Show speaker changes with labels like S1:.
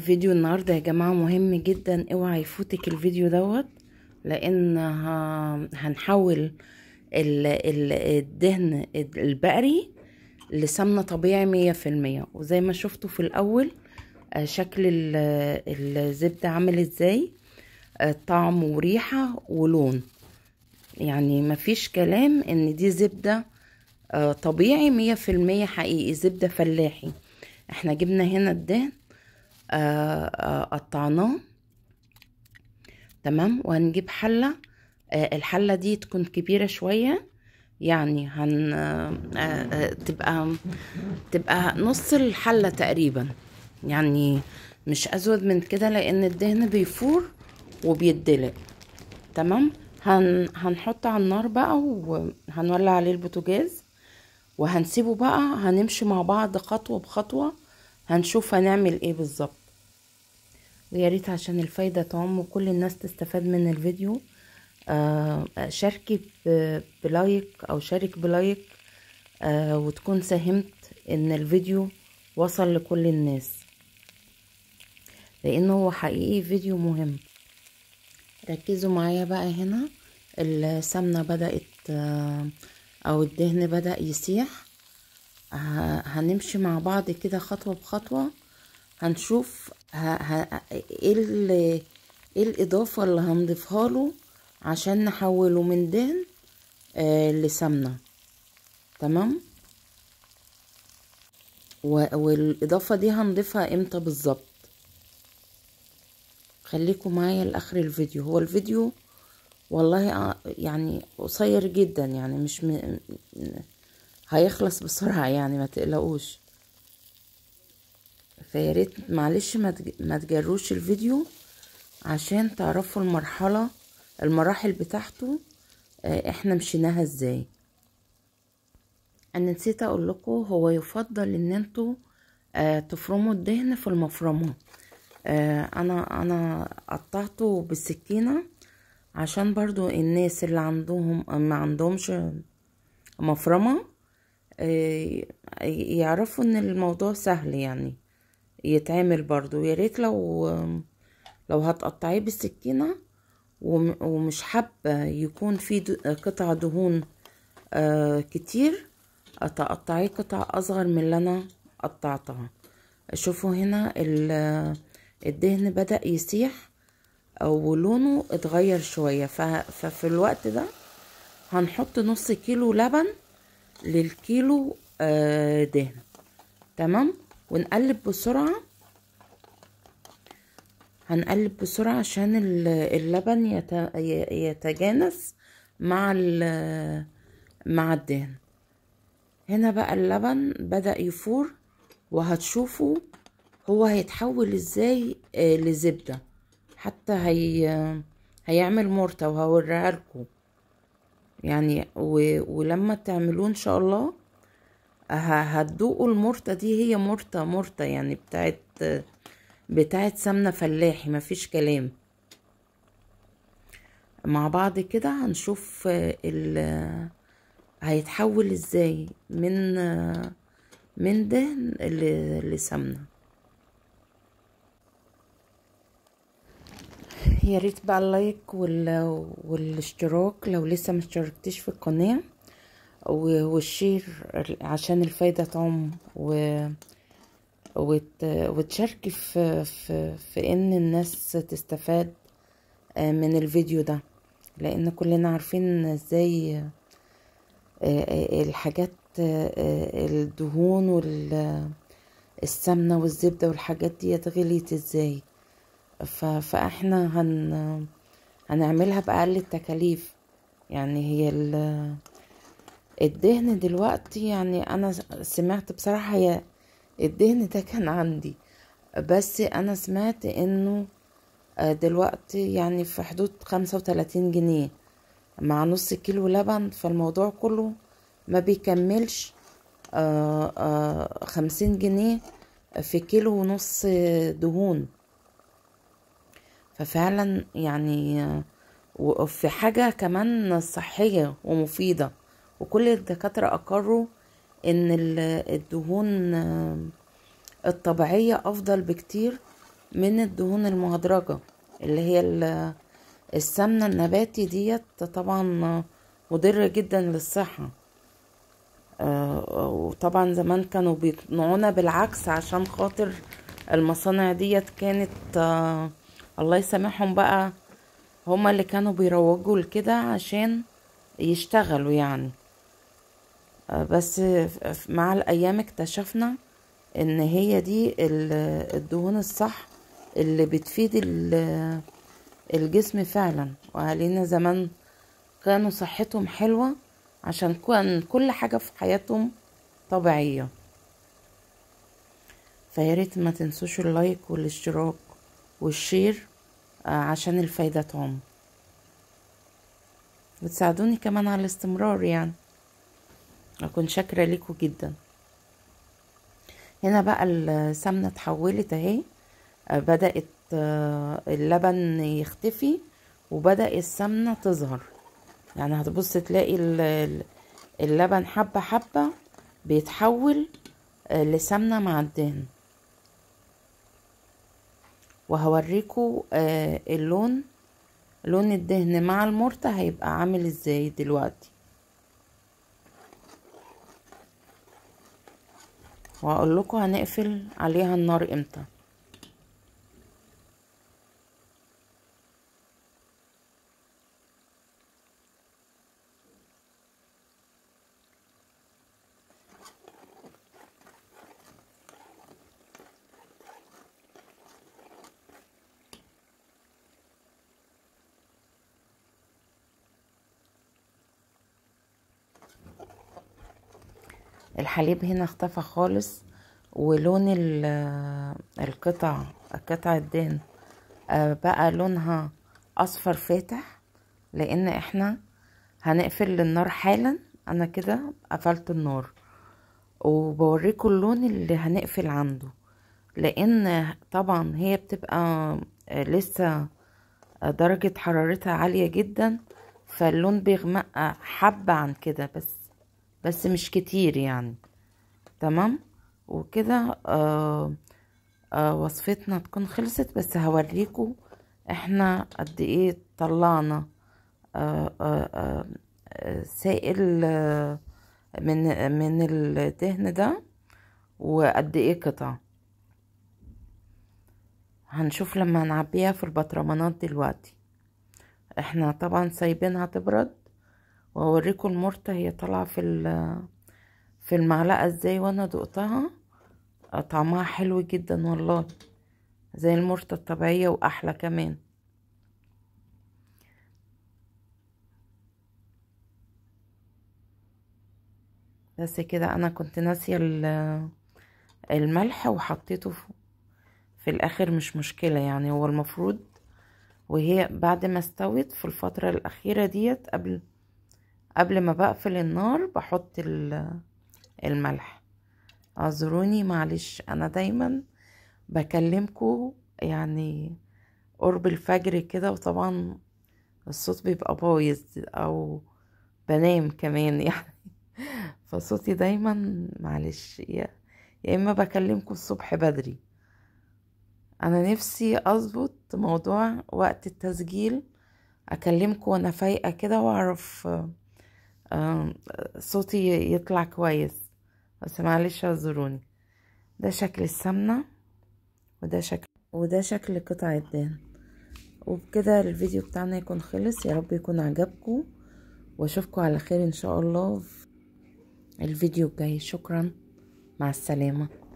S1: فيديو النهاردة يا جماعة مهم جدا اوعى يفوتك الفيديو دوت لان هنحول الدهن البقري لسمنة طبيعي مية في المية وزي ما شفتوا في الاول آه، شكل الزبدة عامل ازاي آه، طعم وريحة ولون يعني مفيش كلام ان دي زبدة آه، طبيعي مية في المية حقيقي زبدة فلاحي احنا جبنا هنا الدهن آه، آه، قطعناه تمام وهنجيب حلة آه، الحلة دي تكون كبيرة شوية يعني هن تبقى تبقى نص الحلة تقريبا يعني مش ازود من كده لان الدهن بيفور وبيدلق تمام هن... هنحط على النار بقى وهنولع عليه البوتاجاز وهنسيبه بقى هنمشي مع بعض خطوة بخطوة هنشوف هنعمل ايه بالظبط ويا ريت عشان الفايدة تعم وكل الناس تستفاد من الفيديو آه، شاركي بلايك او شارك بلايك آه، وتكون ساهمت ان الفيديو وصل لكل الناس لانه هو حقيقي فيديو مهم ركزوا معايا بقى هنا السمنة بدأت آه، او الدهن بدأ يسيح هنمشي مع بعض كده خطوة بخطوة هنشوف ها ها ايه ال... ايه الاضافه اللي هنضيفها له عشان نحوله من دهن آه لسمنه تمام و... والاضافه دي هنضيفها امتى بالظبط خليكم معايا لاخر الفيديو هو الفيديو والله آه، يعني قصير جدا يعني مش م... هيخلص بسرعه يعني ما تقلقوش فيا ريت معلش ما تجروش الفيديو عشان تعرفوا المرحله المراحل بتاعته آه، احنا مشيناها ازاي انا نسيت اقول لكم هو يفضل ان انتوا آه، تفرموا الدهن في المفرمه آه، انا انا قطعته بالسكينه عشان برضو الناس اللي عندهم ما عندهمش مفرمه يعرفوا ان الموضوع سهل يعني يتعمل برضو يا ريت لو لو هتقطعيه بالسكينه ومش حابه يكون في قطع دهون آه، كتير تقطعيه قطع اصغر من اللي انا قطعتها شوفوا هنا الدهن بدا يسيح ولونه اتغير شويه ففي الوقت ده هنحط نص كيلو لبن للكيلو آه، دهن تمام ونقلب بسرعة هنقلب بسرعة عشان اللبن يتجانس مع مع الدهن هنا بقى اللبن بدأ يفور وهتشوفوا هو هيتحول ازاي آه، لزبدة حتى هي هيعمل مرتة وهوريها لكم يعني ولما تعملوه ان شاء الله هتدوقوا المرطة دي هي مرطة مرطة يعني بتاعت بتاعت سمنة فلاحي مفيش كلام مع بعض كده هنشوف ال هيتحول ازاي من من دهن لسمنة يا ريت بقى اللايك والاشتراك لو لسه مشتركتش في القناه والشير عشان الفايدة تعم و... وت... وتشاركي في... في... في ان الناس تستفاد آه، من الفيديو ده لان كلنا عارفين ازاي آه، آه، الحاجات الدهون والسمنة والزبدة والحاجات دي اتغليت ازاي فاحنا هن... هنعملها بأقل التكاليف يعني هي ال... الدهن دلوقتي يعني انا سمعت بصراحه يا الدهن ده كان عندي بس انا سمعت انه آه، دلوقتي يعني في حدود خمسة وتلاتين جنيه مع نص كيلو لبن فالموضوع كله ما بيكملش آه، آه، خمسين جنيه في كيلو ونص دهون ففعلا يعني وفي حاجة كمان صحية ومفيدة وكل الدكاترة أقروا إن الدهون آه، الطبيعية أفضل بكتير من الدهون المهدرجة اللي هي السمنة النباتي ديت طبعا مضرة جدا للصحة آه، وطبعا زمان كانوا بيقنعونا بالعكس عشان خاطر المصانع ديت كانت آه، الله يسامحهم بقى هما اللي كانوا بيروجوا لكده عشان يشتغلوا يعني بس مع الايام اكتشفنا ان هي دي الدهون الصح اللي بتفيد الجسم فعلا واهالينا زمان كانوا صحتهم حلوة عشان كان كل حاجة في حياتهم طبيعية فياريت ما تنسوش اللايك والاشتراك والشير آه، عشان الفايدة تعم بتساعدوني كمان على الاستمرار يعني اكون شاكره لكم جدا هنا بقى السمنه اتحولت اهي بدات آه، اللبن يختفي وبدا السمنه تظهر يعني هتبص تلاقي اللبن حبه حبه بيتحول آه، لسمنه مع الدهن وهوريكم آه، اللون لون الدهن مع المرته هيبقى عامل ازاي دلوقتي وهقول لكم هنقفل عليها النار امتى الحليب هنا اختفى خالص ولون القطع قطع الدهن آه، بقى لونها اصفر فاتح لان احنا هنقفل النار حالا انا كده قفلت النار وبوريكم اللون اللي هنقفل عنده لان طبعا هي بتبقى لسه درجة حرارتها عالية جدا فاللون بيغمق حبة عن كده بس بس مش كتير يعني تمام وكده آه آه وصفتنا تكون خلصت بس هوريكو احنا قد ايه طلعنا آه, آه،, آه، سائل آه، من من الدهن ده وقد ايه قطع هنشوف لما هنعبيها في البطرمانات دلوقتي احنا طبعا سايبينها تبرد وهوريكم المرتة هي طالعة في في المعلقة ازاي وانا دقتها طعمها حلو جدا والله زي المرتة الطبيعية واحلى كمان بس كده انا كنت ناسية الملح وحطيته في الاخر مش مشكلة يعني هو المفروض وهي بعد ما استوت في الفترة الاخيرة ديت قبل قبل ما بقفل النار بحط الملح اعذروني معلش انا دايما بكلمكم يعني قرب الفجر كده وطبعا الصوت بيبقى بايظ او بنام كمان يعني فصوتي دايما معلش يا يا اما بكلمكم الصبح بدري انا نفسي اظبط موضوع وقت التسجيل اكلمكم وانا فايقه كده واعرف صوتي يطلع كويس بس معلش اعذروني ده شكل السمنة وده شكل وده شكل قطع الدهن وبكده الفيديو بتاعنا يكون خلص يا رب يكون عجبكم واشوفكم على خير ان شاء الله في الفيديو الجاي شكرا مع السلامه